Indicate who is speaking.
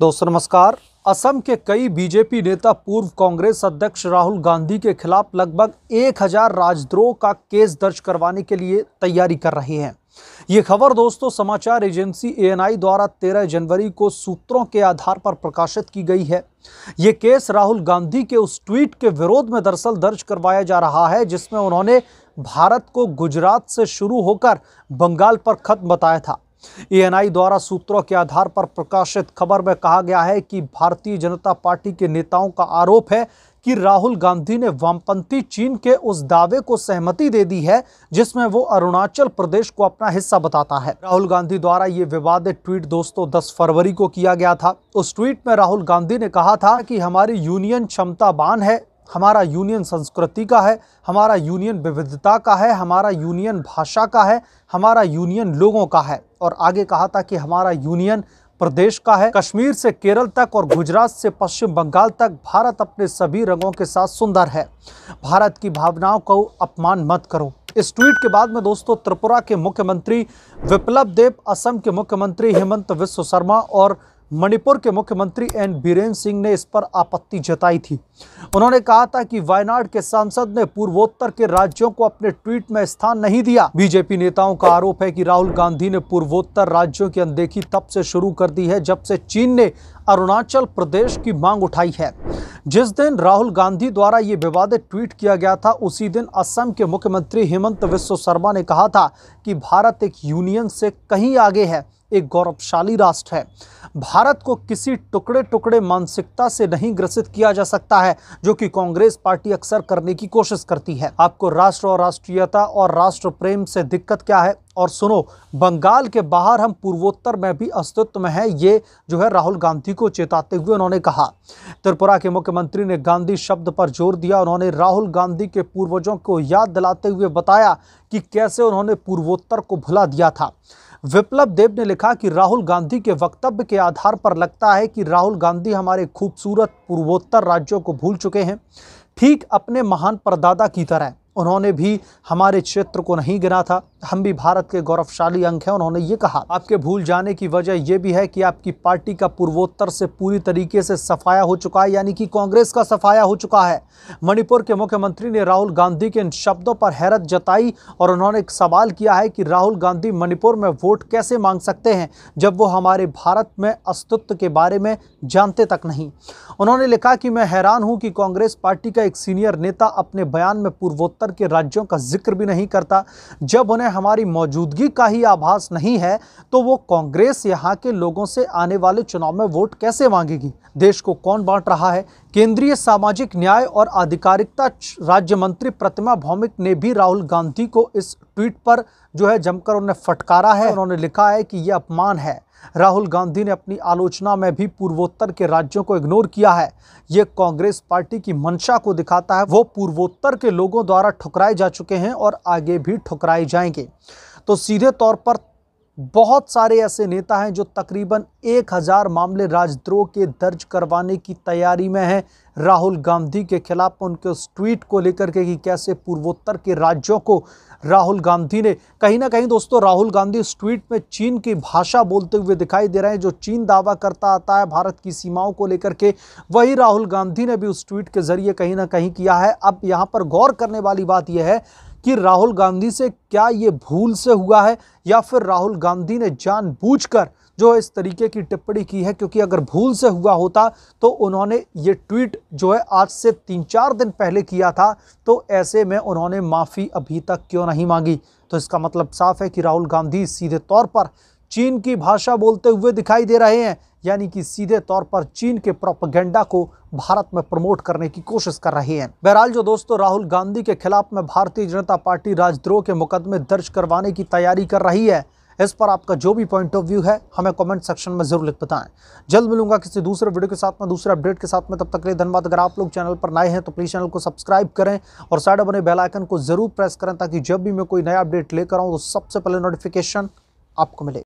Speaker 1: दोस्तों नमस्कार असम के कई बीजेपी नेता पूर्व कांग्रेस अध्यक्ष राहुल गांधी के खिलाफ लगभग 1000 राजद्रोह का केस दर्ज करवाने के लिए तैयारी कर रहे हैं ये खबर दोस्तों समाचार एजेंसी एएनआई द्वारा 13 जनवरी को सूत्रों के आधार पर प्रकाशित की गई है ये केस राहुल गांधी के उस ट्वीट के विरोध में दरअसल दर्ज करवाया जा रहा है जिसमें उन्होंने भारत को गुजरात से शुरू होकर बंगाल पर खत्म बताया था एएनआई द्वारा सूत्रों के आधार पर प्रकाशित खबर में कहा गया है कि भारतीय जनता पार्टी के नेताओं का आरोप है कि राहुल गांधी ने वामपंथी चीन के उस दावे को सहमति दे दी है जिसमें वो अरुणाचल प्रदेश को अपना हिस्सा बताता है राहुल गांधी द्वारा ये विवादित ट्वीट दोस्तों 10 फरवरी को किया गया था उस ट्वीट में राहुल गांधी ने कहा था कि हमारी यूनियन क्षमतावान है हमारा यूनियन संस्कृति का है हमारा यूनियन विविधता का है हमारा यूनियन भाषा का है हमारा यूनियन लोगों का है और आगे कहा था कि हमारा यूनियन प्रदेश का है कश्मीर से केरल तक और गुजरात से पश्चिम बंगाल तक भारत अपने सभी रंगों के साथ सुंदर है भारत की भावनाओं को अपमान मत करो इस ट्वीट के बाद में दोस्तों त्रिपुरा के मुख्यमंत्री विप्लव देव असम के मुख्यमंत्री हेमंत विश्व शर्मा और मणिपुर के मुख्यमंत्री एन बीरेन्द्र सिंह ने इस पर आपत्ति जताई थी उन्होंने कहा था कि वायनाड के सांसद ने पूर्वोत्तर के राज्यों को अपने ट्वीट में स्थान नहीं दिया बीजेपी नेताओं का आरोप है कि राहुल गांधी ने पूर्वोत्तर राज्यों की अनदेखी तब से शुरू कर दी है जब से चीन ने अरुणाचल प्रदेश की मांग उठाई है जिस दिन राहुल गांधी द्वारा ये विवादित ट्वीट किया गया था उसी दिन असम के मुख्यमंत्री हेमंत विश्व शर्मा ने कहा था कि भारत एक यूनियन से कहीं आगे है एक गौरवशाली राष्ट्र है भारत को किसी टुकड़े टुकड़े मानसिकता से नहीं ग्रसित किया जा सकता है जो कि कांग्रेस पार्टी अक्सर करने की कोशिश करती है आपको राष्ट्र और राष्ट्रीयता और राष्ट्र प्रेम से दिक्कत क्या है और सुनो बंगाल के बाहर हम पूर्वोत्तर में भी अस्तित्व में है ये जो है राहुल गांधी को चेताते हुए उन्होंने कहा त्रिपुरा के मुख्यमंत्री ने गांधी शब्द पर जोर दिया उन्होंने राहुल गांधी के पूर्वजों को याद दिलाते हुए बताया कि कैसे उन्होंने पूर्वोत्तर को भुला दिया था विप्लव देव ने लिखा कि राहुल गांधी के वक्तव्य के आधार पर लगता है कि राहुल गांधी हमारे खूबसूरत पूर्वोत्तर राज्यों को भूल चुके हैं ठीक अपने महान परदादा की तरह उन्होंने भी हमारे क्षेत्र को नहीं गिना था हम भी भारत के गौरवशाली अंक हैं उन्होंने ये कहा आपके भूल जाने की वजह यह भी है कि आपकी पार्टी का पूर्वोत्तर से पूरी तरीके से सफाया हो चुका है यानी कि कांग्रेस का सफाया हो चुका है मणिपुर के मुख्यमंत्री ने राहुल गांधी के इन शब्दों पर हैरत जताई और उन्होंने एक सवाल किया है कि राहुल गांधी मणिपुर में वोट कैसे मांग सकते हैं जब वो हमारे भारत में अस्तित्व के बारे में जानते तक नहीं उन्होंने लिखा कि मैं हैरान हूं कि कांग्रेस पार्टी का एक सीनियर नेता अपने बयान में पूर्वोत्तर के राज्यों का जिक्र भी नहीं करता जब उन्हें हमारी मौजूदगी का ही आभास नहीं है तो वो कांग्रेस यहाँ के लोगों से आने वाले चुनाव में वोट कैसे मांगेगी देश को कौन बांट रहा है केंद्रीय सामाजिक न्याय और आधिकारिकता राज्य मंत्री प्रतिमा भौमिक ने भी राहुल गांधी को इस ट्वीट पर जो है जमकर उन्हें फटकारा है उन्होंने लिखा है कि यह अपमान है राहुल गांधी ने अपनी आलोचना में भी पूर्वोत्तर के राज्यों को इग्नोर किया है ये कांग्रेस पार्टी की मंशा को दिखाता है वो पूर्वोत्तर के लोगों द्वारा ठुकराए जा चुके हैं और आगे भी ठुकराए जाएंगे तो सीधे तौर पर बहुत सारे ऐसे नेता हैं जो तकरीबन 1000 मामले राजद्रोह के दर्ज करवाने की तैयारी में हैं राहुल गांधी के खिलाफ उनके उस ट्वीट को लेकर के कि कैसे पूर्वोत्तर के राज्यों को राहुल गांधी ने कहीं ना कहीं दोस्तों राहुल गांधी उस ट्वीट में चीन की भाषा बोलते हुए दिखाई दे रहे हैं जो चीन दावा करता आता है भारत की सीमाओं को लेकर के वही राहुल गांधी ने भी उस ट्वीट के जरिए कहीं ना कहीं किया है अब यहाँ पर गौर करने वाली बात यह है कि राहुल गांधी से क्या ये भूल से हुआ है या फिर राहुल गांधी ने जानबूझकर जो इस तरीके की टिप्पणी की है क्योंकि अगर भूल से हुआ होता तो उन्होंने ये ट्वीट जो है आज से तीन चार दिन पहले किया था तो ऐसे में उन्होंने माफ़ी अभी तक क्यों नहीं मांगी तो इसका मतलब साफ है कि राहुल गांधी सीधे तौर पर चीन की भाषा बोलते हुए दिखाई दे रहे हैं यानी कि सीधे तौर पर चीन के प्रोपगेंडा को भारत में प्रमोट करने की कोशिश कर रहे हैं बहरहाल जो दोस्तों राहुल गांधी के खिलाफ में भारतीय जनता पार्टी राजद्रोह के मुकदमे दर्ज करवाने की तैयारी कर रही है इस पर आपका जो भी पॉइंट ऑफ व्यू है हमें कमेंट सेक्शन में जरूर लिख बताएं जल्द मिलूंगा किसी दूसरे वीडियो के साथ में दूसरे अपडेट के साथ में तब तक के लिए धन्यवाद अगर आप लोग चैनल पर नए हैं तो प्लीज़ चैनल को सब्सक्राइब करें और साइड बने बेल आइकन को जरूर प्रेस करें ताकि जब भी मैं कोई नया अपडेट लेकर आऊँ तो सबसे पहले नोटिफिकेशन आपको मिले